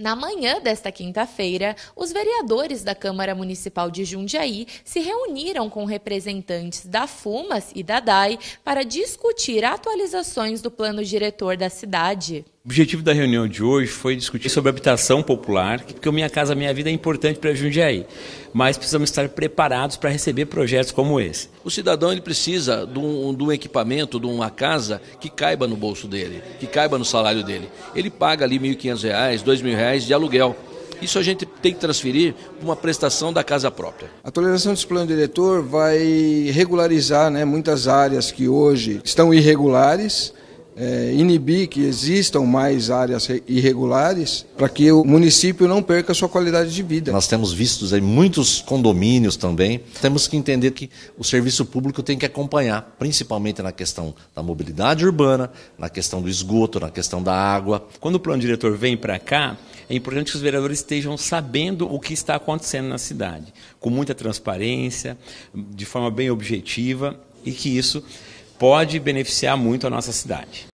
Na manhã desta quinta-feira, os vereadores da Câmara Municipal de Jundiaí se reuniram com representantes da FUMAS e da DAI para discutir atualizações do plano diretor da cidade. O objetivo da reunião de hoje foi discutir sobre habitação popular, porque o Minha Casa Minha Vida é importante para Jundiaí, mas precisamos estar preparados para receber projetos como esse. O cidadão ele precisa de um, de um, equipamento, de uma casa que caiba no bolso dele, que caiba no salário dele. Ele paga ali R$ 1.500, R$ 2.000 de aluguel. Isso a gente tem que transferir para uma prestação da casa própria. A toleração desse plano diretor vai regularizar né, muitas áreas que hoje estão irregulares é, inibir que existam mais áreas irregulares para que o município não perca a sua qualidade de vida. Nós temos vistos em muitos condomínios também. Temos que entender que o serviço público tem que acompanhar, principalmente na questão da mobilidade urbana, na questão do esgoto, na questão da água. Quando o plano diretor vem para cá, é importante que os vereadores estejam sabendo o que está acontecendo na cidade, com muita transparência, de forma bem objetiva e que isso pode beneficiar muito a nossa cidade.